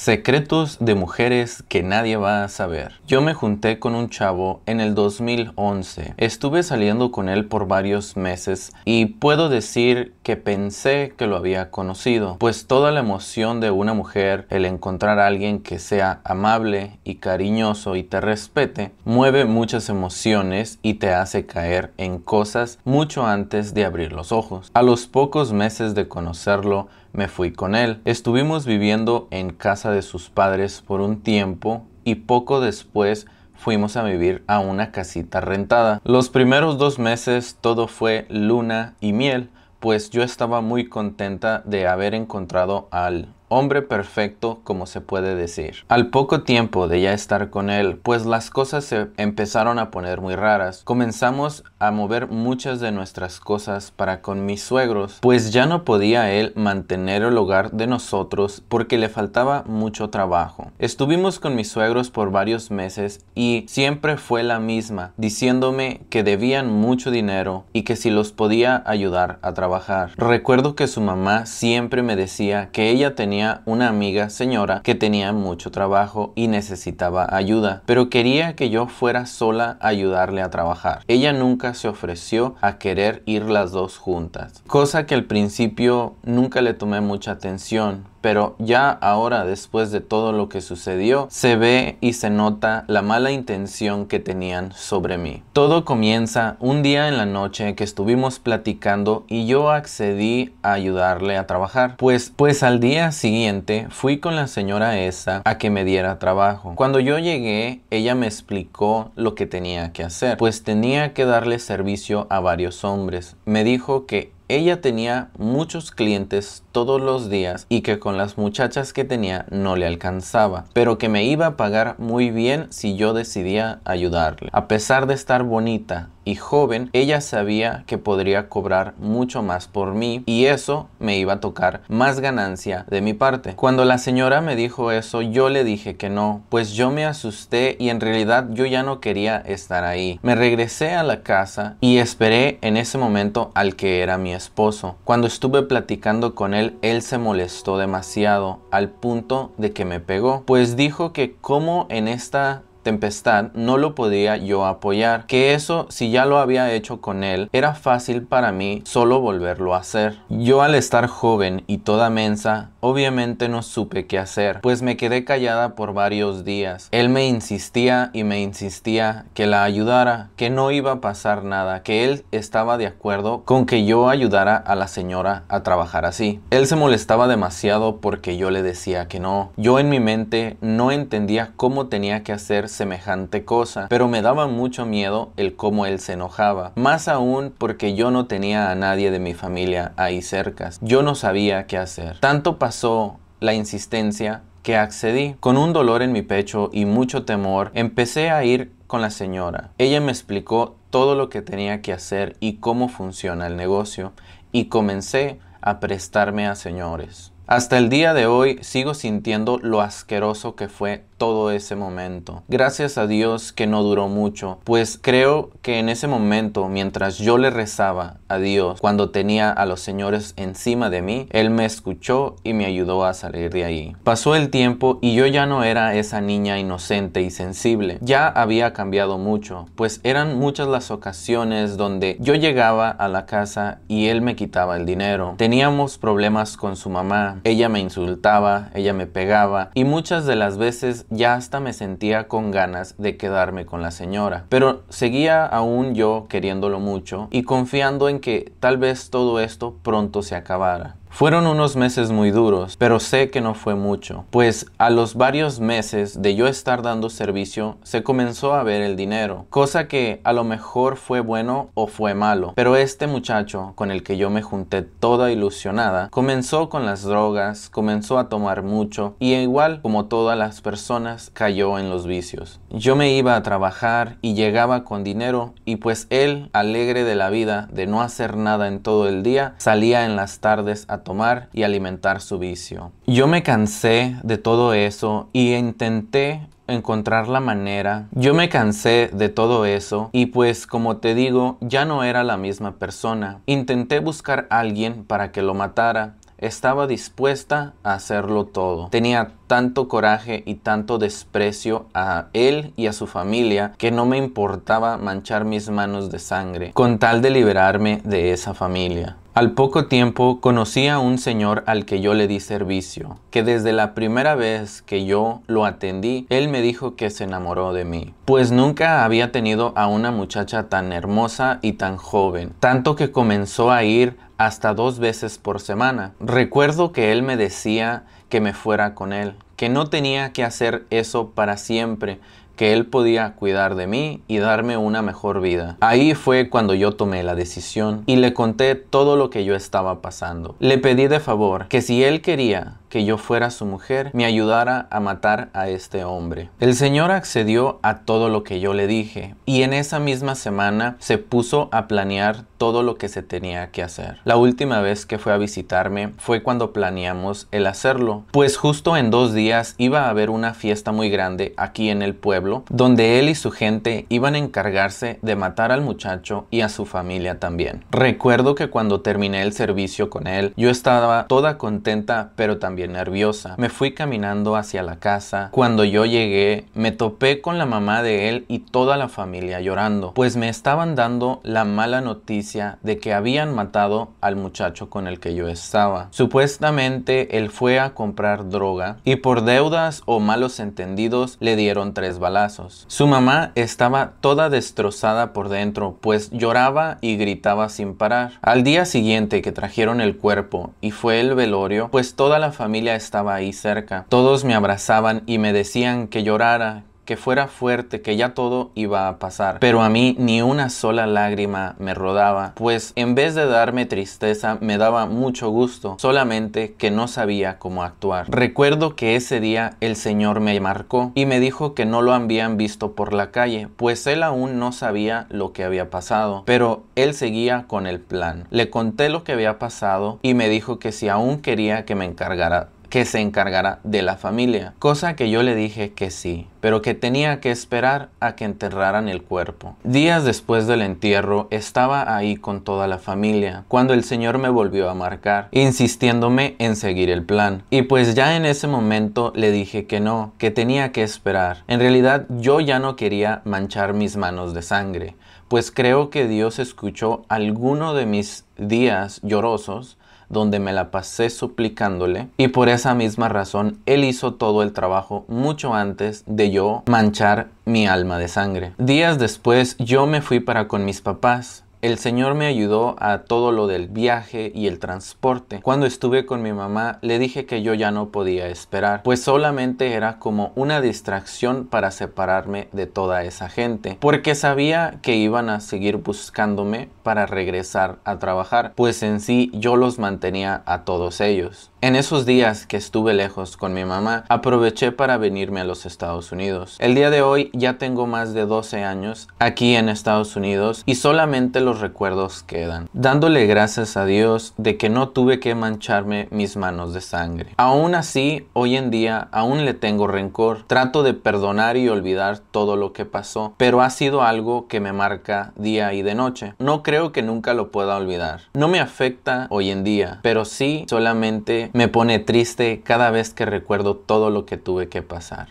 Secretos de mujeres que nadie va a saber. Yo me junté con un chavo en el 2011. Estuve saliendo con él por varios meses y puedo decir que pensé que lo había conocido, pues toda la emoción de una mujer, el encontrar a alguien que sea amable y cariñoso y te respete, mueve muchas emociones y te hace caer en cosas mucho antes de abrir los ojos. A los pocos meses de conocerlo, me fui con él. Estuvimos viviendo en casa de sus padres por un tiempo y poco después fuimos a vivir a una casita rentada. Los primeros dos meses todo fue luna y miel, pues yo estaba muy contenta de haber encontrado al hombre perfecto como se puede decir. Al poco tiempo de ya estar con él, pues las cosas se empezaron a poner muy raras, comenzamos a mover muchas de nuestras cosas para con mis suegros, pues ya no podía él mantener el hogar de nosotros porque le faltaba mucho trabajo. Estuvimos con mis suegros por varios meses y siempre fue la misma, diciéndome que debían mucho dinero y que si los podía ayudar a trabajar. Recuerdo que su mamá siempre me decía que ella tenía una amiga señora que tenía mucho trabajo y necesitaba ayuda, pero quería que yo fuera sola a ayudarle a trabajar. Ella nunca se ofreció a querer ir las dos juntas, cosa que al principio nunca le tomé mucha atención, pero ya ahora después de todo lo que sucedió, se ve y se nota la mala intención que tenían sobre mí. Todo comienza un día en la noche que estuvimos platicando y yo accedí a ayudarle a trabajar, pues pues al día siguiente fui con la señora esa a que me diera trabajo. Cuando yo llegué, ella me explicó lo que tenía que hacer, pues tenía que darle servicio a varios hombres. Me dijo que ella tenía muchos clientes todos los días y que con las muchachas que tenía no le alcanzaba, pero que me iba a pagar muy bien si yo decidía ayudarle. A pesar de estar bonita, y joven, ella sabía que podría cobrar mucho más por mí y eso me iba a tocar más ganancia de mi parte. Cuando la señora me dijo eso, yo le dije que no, pues yo me asusté y en realidad yo ya no quería estar ahí. Me regresé a la casa y esperé en ese momento al que era mi esposo. Cuando estuve platicando con él, él se molestó demasiado al punto de que me pegó, pues dijo que como en esta tempestad no lo podía yo apoyar, que eso si ya lo había hecho con él era fácil para mí solo volverlo a hacer. Yo al estar joven y toda mensa, obviamente no supe qué hacer, pues me quedé callada por varios días. Él me insistía y me insistía que la ayudara, que no iba a pasar nada, que él estaba de acuerdo con que yo ayudara a la señora a trabajar así. Él se molestaba demasiado porque yo le decía que no. Yo en mi mente no entendía cómo tenía que hacer semejante cosa, pero me daba mucho miedo el cómo él se enojaba, más aún porque yo no tenía a nadie de mi familia ahí cerca. Yo no sabía qué hacer. Tanto pasó la insistencia que accedí. Con un dolor en mi pecho y mucho temor, empecé a ir con la señora. Ella me explicó todo lo que tenía que hacer y cómo funciona el negocio, y comencé a prestarme a señores. Hasta el día de hoy sigo sintiendo lo asqueroso que fue todo ese momento. Gracias a Dios que no duró mucho, pues creo que en ese momento, mientras yo le rezaba a Dios, cuando tenía a los señores encima de mí, Él me escuchó y me ayudó a salir de ahí. Pasó el tiempo y yo ya no era esa niña inocente y sensible. Ya había cambiado mucho, pues eran muchas las ocasiones donde yo llegaba a la casa y él me quitaba el dinero. Teníamos problemas con su mamá, ella me insultaba, ella me pegaba y muchas de las veces ya hasta me sentía con ganas de quedarme con la señora. Pero seguía aún yo queriéndolo mucho y confiando en que tal vez todo esto pronto se acabara. Fueron unos meses muy duros, pero sé que no fue mucho, pues a los varios meses de yo estar dando servicio se comenzó a ver el dinero, cosa que a lo mejor fue bueno o fue malo, pero este muchacho con el que yo me junté toda ilusionada comenzó con las drogas, comenzó a tomar mucho y igual como todas las personas cayó en los vicios. Yo me iba a trabajar y llegaba con dinero y pues él, alegre de la vida, de no hacer nada en todo el día, salía en las tardes a tomar y alimentar su vicio. Yo me cansé de todo eso y intenté encontrar la manera. Yo me cansé de todo eso y pues como te digo, ya no era la misma persona. Intenté buscar a alguien para que lo matara, estaba dispuesta a hacerlo todo. Tenía tanto coraje y tanto desprecio a él y a su familia que no me importaba manchar mis manos de sangre con tal de liberarme de esa familia. Al poco tiempo conocí a un señor al que yo le di servicio, que desde la primera vez que yo lo atendí, él me dijo que se enamoró de mí, pues nunca había tenido a una muchacha tan hermosa y tan joven, tanto que comenzó a ir hasta dos veces por semana. Recuerdo que él me decía que me fuera con él, que no tenía que hacer eso para siempre, que Él podía cuidar de mí y darme una mejor vida. Ahí fue cuando yo tomé la decisión y le conté todo lo que yo estaba pasando. Le pedí de favor que si Él quería que yo fuera su mujer, me ayudara a matar a este hombre. El Señor accedió a todo lo que yo le dije, y en esa misma semana se puso a planear todo lo que se tenía que hacer. La última vez que fue a visitarme fue cuando planeamos el hacerlo, pues justo en dos días iba a haber una fiesta muy grande aquí en el pueblo, donde él y su gente iban a encargarse de matar al muchacho y a su familia también. Recuerdo que cuando terminé el servicio con él, yo estaba toda contenta, pero también nerviosa. Me fui caminando hacia la casa. Cuando yo llegué, me topé con la mamá de él y toda la familia llorando, pues me estaban dando la mala noticia de que habían matado al muchacho con el que yo estaba. Supuestamente él fue a comprar droga y por deudas o malos entendidos le dieron tres balazos. Su mamá estaba toda destrozada por dentro, pues lloraba y gritaba sin parar. Al día siguiente que trajeron el cuerpo y fue el velorio, pues toda la familia familia estaba ahí cerca. Todos me abrazaban y me decían que llorara, que fuera fuerte, que ya todo iba a pasar. Pero a mí ni una sola lágrima me rodaba, pues en vez de darme tristeza me daba mucho gusto, solamente que no sabía cómo actuar. Recuerdo que ese día el Señor me marcó y me dijo que no lo habían visto por la calle, pues él aún no sabía lo que había pasado, pero él seguía con el plan. Le conté lo que había pasado y me dijo que si aún quería que me encargara que se encargara de la familia, cosa que yo le dije que sí, pero que tenía que esperar a que enterraran el cuerpo. Días después del entierro estaba ahí con toda la familia, cuando el señor me volvió a marcar, insistiéndome en seguir el plan. Y pues ya en ese momento le dije que no, que tenía que esperar. En realidad yo ya no quería manchar mis manos de sangre, pues creo que Dios escuchó alguno de mis días llorosos donde me la pasé suplicándole y por esa misma razón él hizo todo el trabajo mucho antes de yo manchar mi alma de sangre. Días después yo me fui para con mis papás el Señor me ayudó a todo lo del viaje y el transporte. Cuando estuve con mi mamá le dije que yo ya no podía esperar, pues solamente era como una distracción para separarme de toda esa gente, porque sabía que iban a seguir buscándome para regresar a trabajar, pues en sí yo los mantenía a todos ellos. En esos días que estuve lejos con mi mamá, aproveché para venirme a los Estados Unidos. El día de hoy ya tengo más de 12 años aquí en Estados Unidos y solamente los recuerdos quedan, dándole gracias a Dios de que no tuve que mancharme mis manos de sangre. Aún así, hoy en día aún le tengo rencor, trato de perdonar y olvidar todo lo que pasó, pero ha sido algo que me marca día y de noche. No creo que nunca lo pueda olvidar. No me afecta hoy en día, pero sí solamente me pone triste cada vez que recuerdo todo lo que tuve que pasar.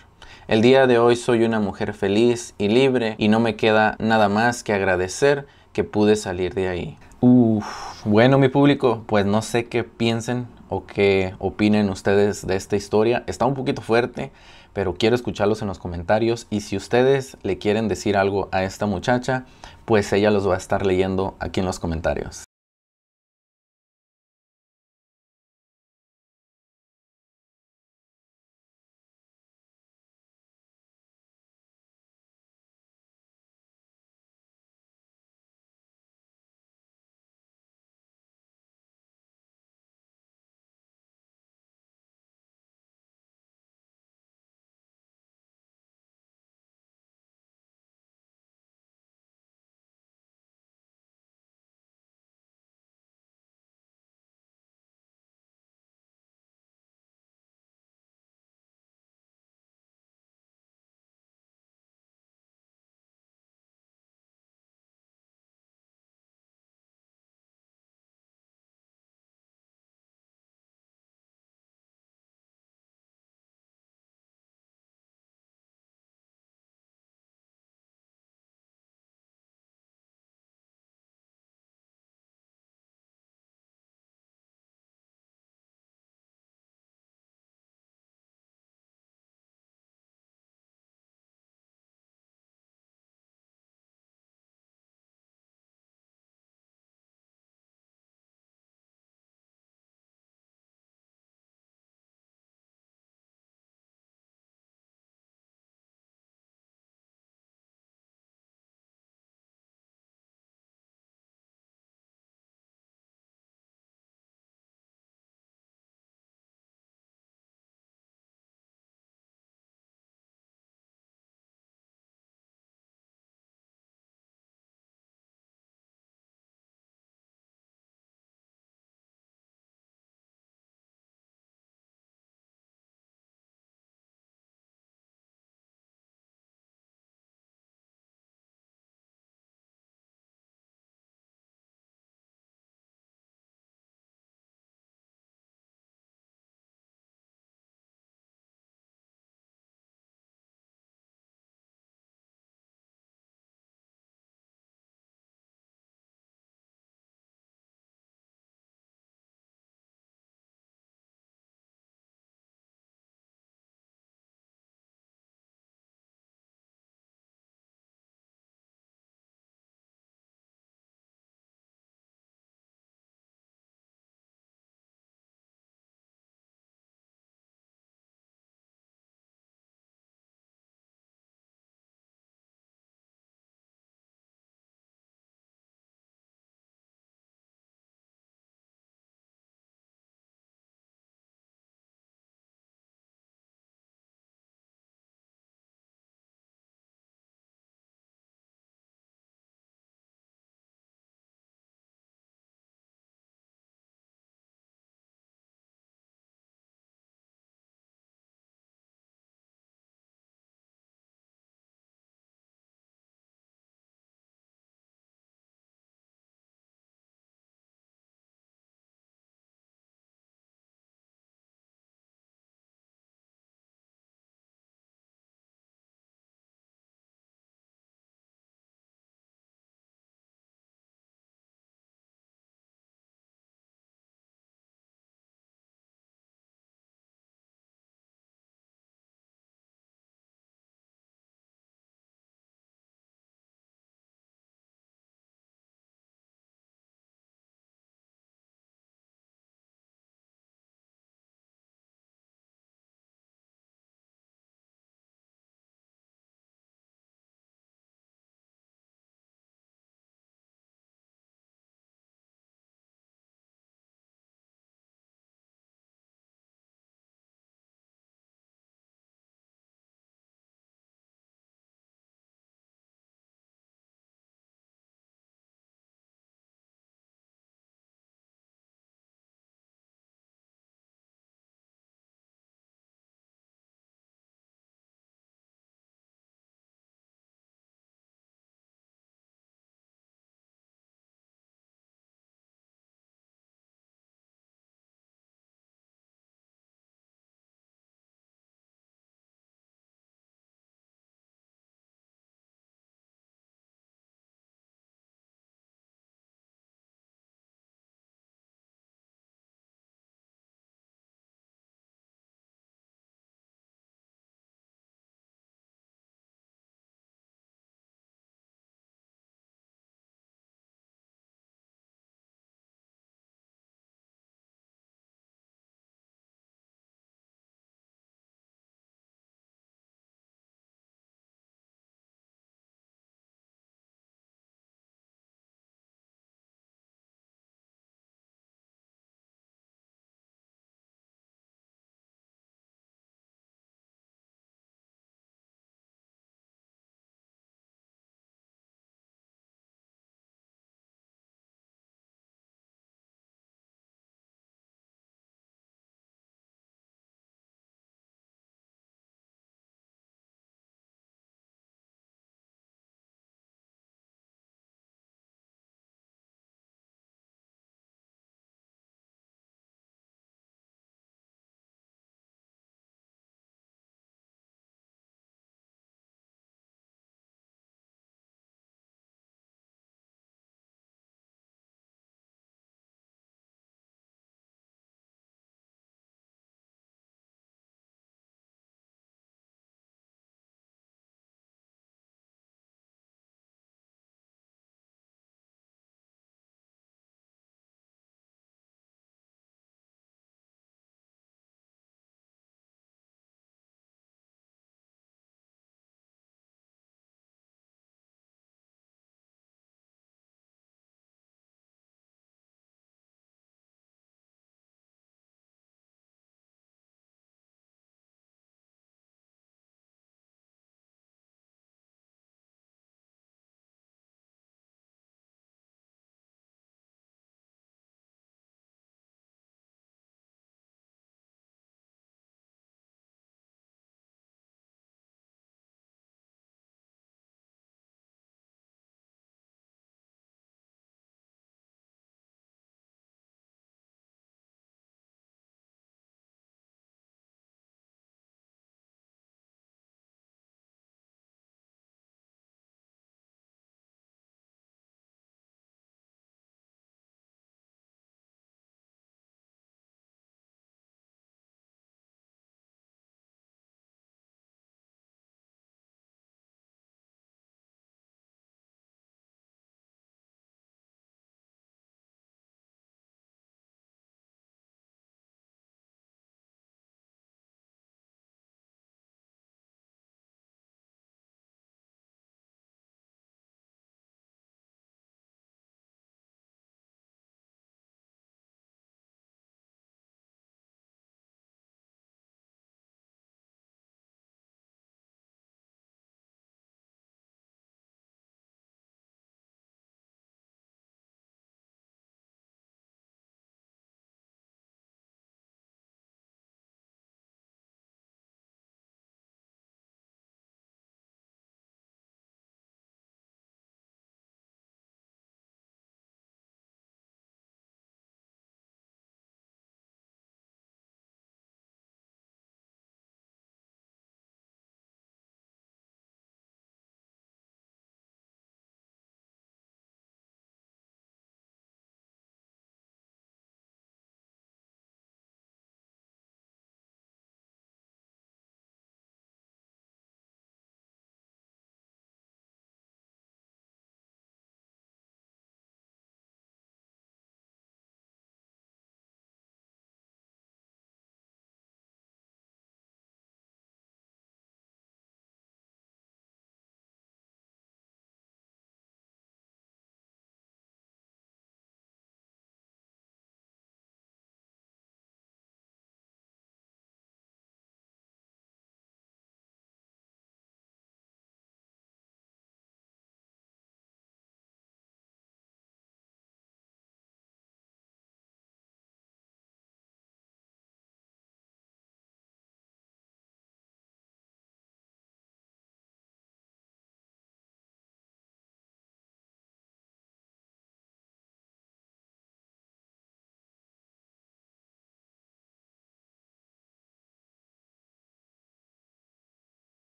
El día de hoy soy una mujer feliz y libre y no me queda nada más que agradecer que pude salir de ahí. Uf, bueno mi público, pues no sé qué piensen o qué opinen ustedes de esta historia. Está un poquito fuerte, pero quiero escucharlos en los comentarios y si ustedes le quieren decir algo a esta muchacha, pues ella los va a estar leyendo aquí en los comentarios.